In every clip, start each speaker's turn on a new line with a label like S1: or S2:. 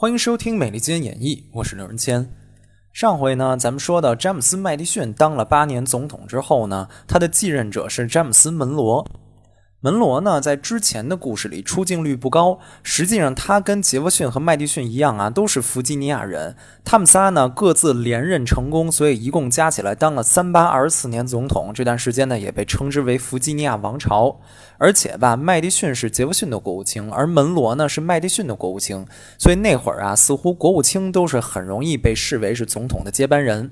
S1: 欢迎收听《美利坚演绎，我是刘仁谦。上回呢，咱们说到詹姆斯·麦迪逊当了八年总统之后呢，他的继任者是詹姆斯·门罗。门罗呢，在之前的故事里出镜率不高。实际上，他跟杰弗逊和麦迪逊一样啊，都是弗吉尼亚人。他们仨呢，各自连任成功，所以一共加起来当了三八二十四年总统。这段时间呢，也被称之为弗吉尼亚王朝。而且吧，麦迪逊是杰弗逊的国务卿，而门罗呢是麦迪逊的国务卿。所以那会儿啊，似乎国务卿都是很容易被视为是总统的接班人。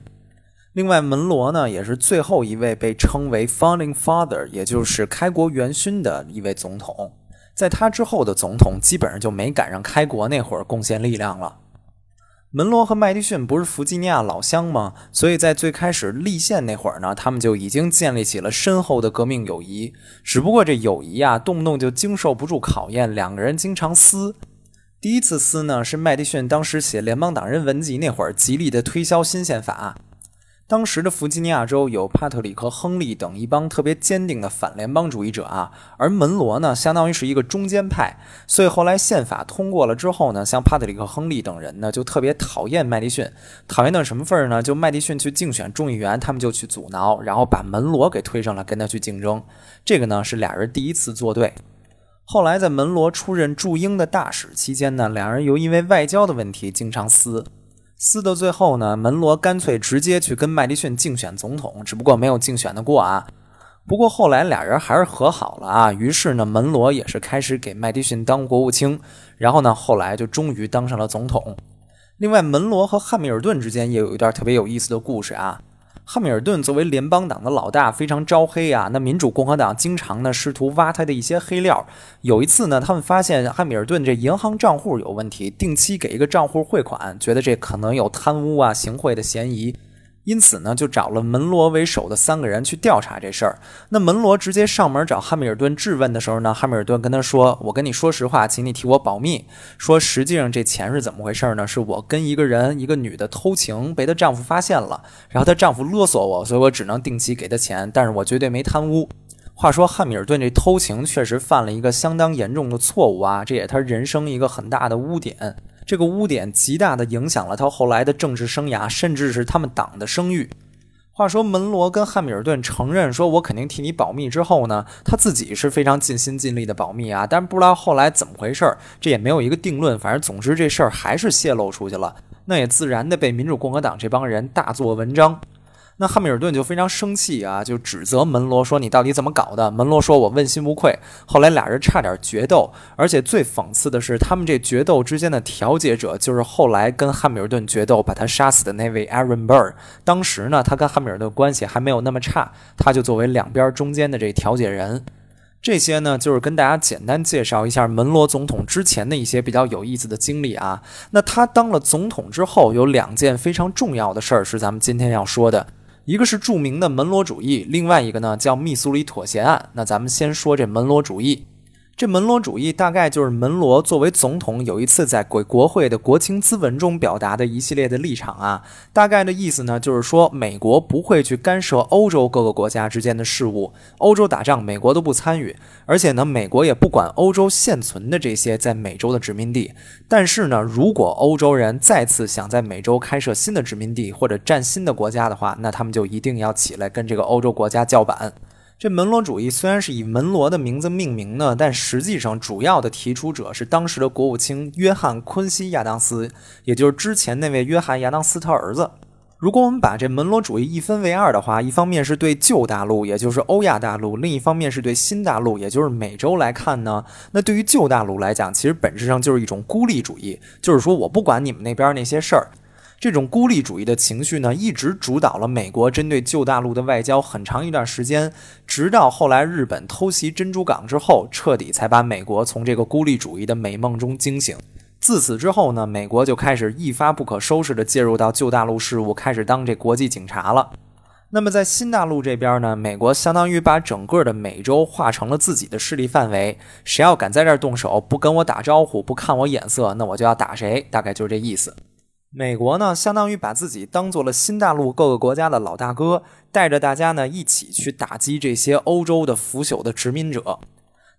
S1: 另外，门罗呢也是最后一位被称为 founding father，也就是开国元勋的一位总统。在他之后的总统基本上就没赶上开国那会儿贡献力量了。门罗和麦迪逊不是弗吉尼亚老乡吗？所以在最开始立宪那会儿呢，他们就已经建立起了深厚的革命友谊。只不过这友谊啊，动不动就经受不住考验，两个人经常撕。第一次撕呢，是麦迪逊当时写《联邦党人文集》那会儿，极力的推销新宪法。当时的弗吉尼亚州有帕特里克·亨利等一帮特别坚定的反联邦主义者啊，而门罗呢，相当于是一个中间派。所以后来宪法通过了之后呢，像帕特里克·亨利等人呢，就特别讨厌麦迪逊，讨厌到什么份儿呢？就麦迪逊去竞选众议员，他们就去阻挠，然后把门罗给推上来跟他去竞争。这个呢，是俩人第一次作对。后来在门罗出任驻英的大使期间呢，俩人又因为外交的问题经常撕。撕到最后呢，门罗干脆直接去跟麦迪逊竞选总统，只不过没有竞选的过啊。不过后来俩人还是和好了啊。于是呢，门罗也是开始给麦迪逊当国务卿，然后呢，后来就终于当上了总统。另外，门罗和汉密尔顿之间也有一段特别有意思的故事啊。汉密尔顿作为联邦党的老大，非常招黑啊。那民主共和党经常呢试图挖他的一些黑料。有一次呢，他们发现汉密尔顿这银行账户有问题，定期给一个账户汇款，觉得这可能有贪污啊、行贿的嫌疑。因此呢，就找了门罗为首的三个人去调查这事儿。那门罗直接上门找汉密尔顿质问的时候呢，汉密尔顿跟他说：“我跟你说实话，请你替我保密。说实际上这钱是怎么回事呢？是我跟一个人，一个女的偷情，被她丈夫发现了，然后她丈夫勒索我，所以我只能定期给她钱。但是我绝对没贪污。”话说汉密尔顿这偷情确实犯了一个相当严重的错误啊，这也是他人生一个很大的污点。这个污点极大的影响了他后来的政治生涯，甚至是他们党的声誉。话说门罗跟汉密尔顿承认说“我肯定替你保密”之后呢，他自己是非常尽心尽力的保密啊。但是不知道后来怎么回事儿，这也没有一个定论。反正总之这事儿还是泄露出去了，那也自然的被民主共和党这帮人大做文章。那汉密尔顿就非常生气啊，就指责门罗说：“你到底怎么搞的？”门罗说：“我问心无愧。”后来俩人差点决斗，而且最讽刺的是，他们这决斗之间的调解者就是后来跟汉密尔顿决斗把他杀死的那位 Aaron Burr。当时呢，他跟汉密尔顿关系还没有那么差，他就作为两边中间的这调解人。这些呢，就是跟大家简单介绍一下门罗总统之前的一些比较有意思的经历啊。那他当了总统之后，有两件非常重要的事儿是咱们今天要说的。一个是著名的门罗主义，另外一个呢叫密苏里妥协案。那咱们先说这门罗主义。这门罗主义大概就是门罗作为总统有一次在国国会的国情咨文中表达的一系列的立场啊，大概的意思呢就是说，美国不会去干涉欧洲各个国家之间的事务，欧洲打仗美国都不参与，而且呢，美国也不管欧洲现存的这些在美洲的殖民地。但是呢，如果欧洲人再次想在美洲开设新的殖民地或者占新的国家的话，那他们就一定要起来跟这个欧洲国家叫板。这门罗主义虽然是以门罗的名字命名呢，但实际上主要的提出者是当时的国务卿约翰·昆西亚当斯，也就是之前那位约翰·亚当斯他儿子。如果我们把这门罗主义一分为二的话，一方面是对旧大陆，也就是欧亚大陆；另一方面是对新大陆，也就是美洲来看呢，那对于旧大陆来讲，其实本质上就是一种孤立主义，就是说我不管你们那边那些事儿。这种孤立主义的情绪呢，一直主导了美国针对旧大陆的外交很长一段时间，直到后来日本偷袭珍珠港之后，彻底才把美国从这个孤立主义的美梦中惊醒。自此之后呢，美国就开始一发不可收拾地介入到旧大陆事务，开始当这国际警察了。那么在新大陆这边呢，美国相当于把整个的美洲划成了自己的势力范围，谁要敢在这儿动手，不跟我打招呼，不看我眼色，那我就要打谁，大概就是这意思。美国呢，相当于把自己当做了新大陆各个国家的老大哥，带着大家呢一起去打击这些欧洲的腐朽的殖民者。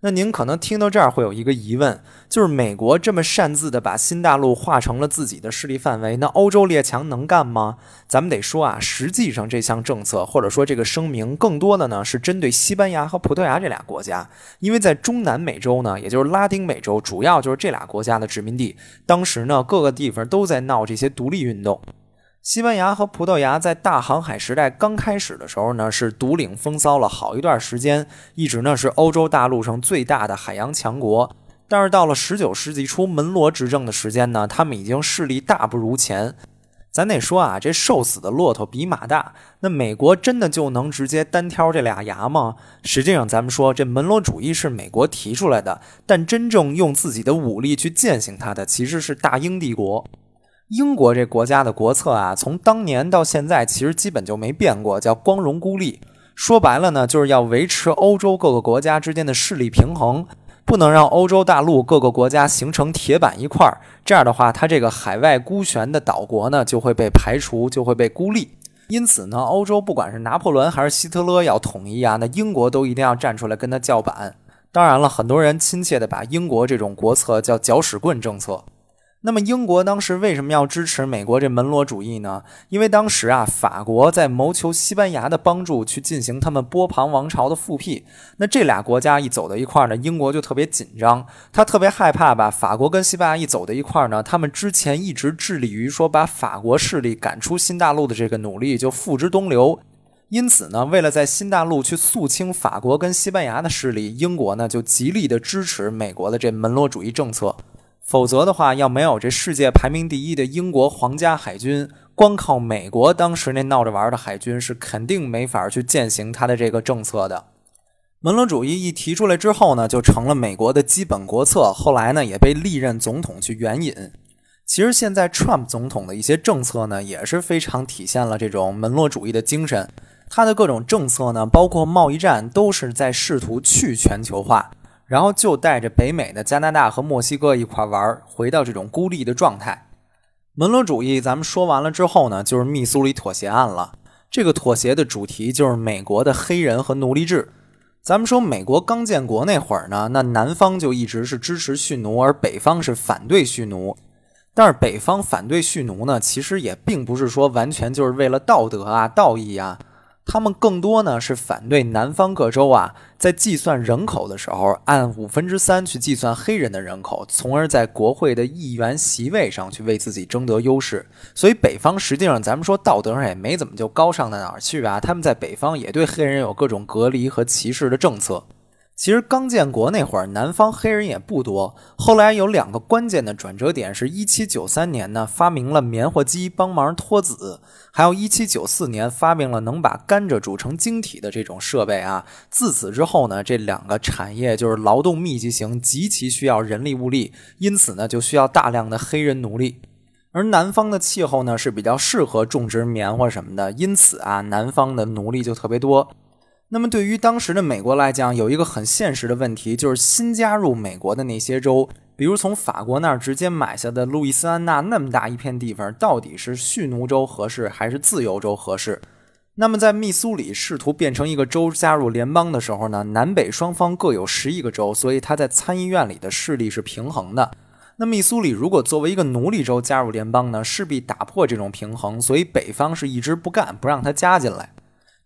S1: 那您可能听到这儿会有一个疑问，就是美国这么擅自的把新大陆划成了自己的势力范围，那欧洲列强能干吗？咱们得说啊，实际上这项政策或者说这个声明，更多的呢是针对西班牙和葡萄牙这俩国家，因为在中南美洲呢，也就是拉丁美洲，主要就是这俩国家的殖民地，当时呢各个地方都在闹这些独立运动。西班牙和葡萄牙在大航海时代刚开始的时候呢，是独领风骚了好一段时间，一直呢是欧洲大陆上最大的海洋强国。但是到了十九世纪初门罗执政的时间呢，他们已经势力大不如前。咱得说啊，这瘦死的骆驼比马大。那美国真的就能直接单挑这俩牙吗？实际上，咱们说这门罗主义是美国提出来的，但真正用自己的武力去践行它的，其实是大英帝国。英国这国家的国策啊，从当年到现在，其实基本就没变过，叫“光荣孤立”。说白了呢，就是要维持欧洲各个国家之间的势力平衡，不能让欧洲大陆各个国家形成铁板一块。儿。这样的话，它这个海外孤悬的岛国呢，就会被排除，就会被孤立。因此呢，欧洲不管是拿破仑还是希特勒要统一啊，那英国都一定要站出来跟他叫板。当然了，很多人亲切地把英国这种国策叫“搅屎棍”政策。那么，英国当时为什么要支持美国这门罗主义呢？因为当时啊，法国在谋求西班牙的帮助去进行他们波旁王朝的复辟。那这俩国家一走到一块儿呢，英国就特别紧张，他特别害怕吧，法国跟西班牙一走到一块儿呢，他们之前一直致力于说把法国势力赶出新大陆的这个努力就付之东流。因此呢，为了在新大陆去肃清法国跟西班牙的势力，英国呢就极力的支持美国的这门罗主义政策。否则的话，要没有这世界排名第一的英国皇家海军，光靠美国当时那闹着玩的海军是肯定没法去践行他的这个政策的。门罗主义一提出来之后呢，就成了美国的基本国策，后来呢也被历任总统去援引。其实现在 Trump 总统的一些政策呢，也是非常体现了这种门罗主义的精神。他的各种政策呢，包括贸易战，都是在试图去全球化。然后就带着北美的加拿大和墨西哥一块玩，回到这种孤立的状态。门罗主义咱们说完了之后呢，就是密苏里妥协案了。这个妥协的主题就是美国的黑人和奴隶制。咱们说美国刚建国那会儿呢，那南方就一直是支持蓄奴，而北方是反对蓄奴。但是北方反对蓄奴呢，其实也并不是说完全就是为了道德啊、道义啊。他们更多呢是反对南方各州啊，在计算人口的时候按五分之三去计算黑人的人口，从而在国会的议员席位上去为自己争得优势。所以北方实际上，咱们说道德上也没怎么就高尚到哪儿去啊。他们在北方也对黑人有各种隔离和歧视的政策。其实刚建国那会儿，南方黑人也不多。后来有两个关键的转折点：是一七九三年呢，发明了棉花机帮忙脱籽；还有1794年发明了能把甘蔗煮成晶体的这种设备啊。自此之后呢，这两个产业就是劳动密集型，极其需要人力物力，因此呢就需要大量的黑人奴隶。而南方的气候呢是比较适合种植棉花什么的，因此啊，南方的奴隶就特别多。那么，对于当时的美国来讲，有一个很现实的问题，就是新加入美国的那些州，比如从法国那儿直接买下的路易斯安那那么大一片地方，到底是蓄奴州合适还是自由州合适？那么，在密苏里试图变成一个州加入联邦的时候呢，南北双方各有十一个州，所以他在参议院里的势力是平衡的。那密苏里如果作为一个奴隶州加入联邦呢，势必打破这种平衡，所以北方是一直不干，不让他加进来。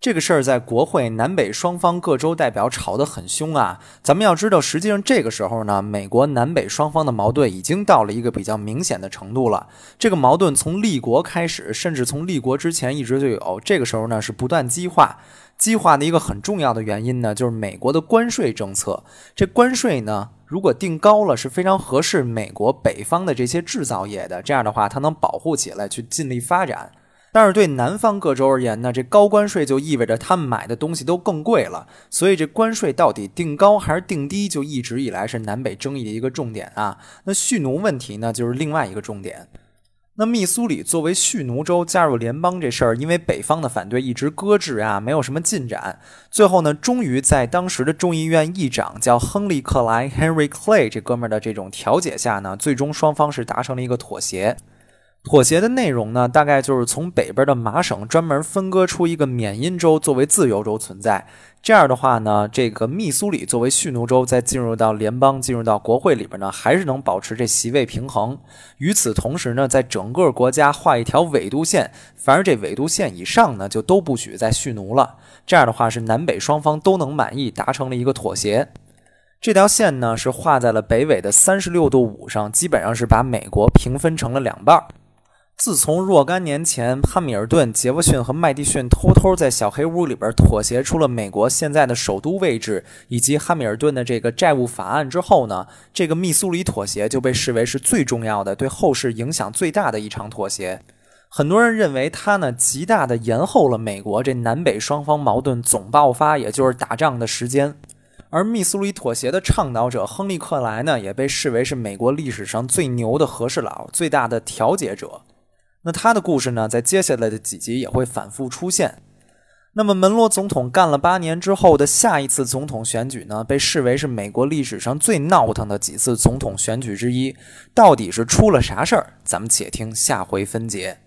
S1: 这个事儿在国会南北双方各州代表吵得很凶啊！咱们要知道，实际上这个时候呢，美国南北双方的矛盾已经到了一个比较明显的程度了。这个矛盾从立国开始，甚至从立国之前一直就有。这个时候呢，是不断激化。激化的一个很重要的原因呢，就是美国的关税政策。这关税呢，如果定高了，是非常合适美国北方的这些制造业的。这样的话，它能保护起来，去尽力发展。但是对南方各州而言呢，这高关税就意味着他们买的东西都更贵了，所以这关税到底定高还是定低，就一直以来是南北争议的一个重点啊。那蓄奴问题呢，就是另外一个重点。那密苏里作为蓄奴州加入联邦这事儿，因为北方的反对一直搁置啊，没有什么进展。最后呢，终于在当时的众议院议长叫亨利·克莱 （Henry Clay） 这哥们儿的这种调解下呢，最终双方是达成了一个妥协。妥协的内容呢，大概就是从北边的麻省专门分割出一个缅因州作为自由州存在。这样的话呢，这个密苏里作为蓄奴州再进入到联邦、进入到国会里边呢，还是能保持这席位平衡。与此同时呢，在整个国家画一条纬度线，凡是这纬度线以上呢，就都不许再蓄奴了。这样的话是南北双方都能满意，达成了一个妥协。这条线呢是画在了北纬的三十六度五上，基本上是把美国平分成了两半儿。自从若干年前，汉密尔顿、杰弗逊和麦迪逊偷偷在小黑屋里边妥协出了美国现在的首都位置以及汉密尔顿的这个债务法案之后呢，这个密苏里妥协就被视为是最重要的、对后世影响最大的一场妥协。很多人认为他呢，极大地延后了美国这南北双方矛盾总爆发，也就是打仗的时间。而密苏里妥协的倡导者亨利·克莱呢，也被视为是美国历史上最牛的和事佬、最大的调解者。那他的故事呢，在接下来的几集也会反复出现。那么门罗总统干了八年之后的下一次总统选举呢，被视为是美国历史上最闹腾的几次总统选举之一。到底是出了啥事儿？咱们且听下回分解。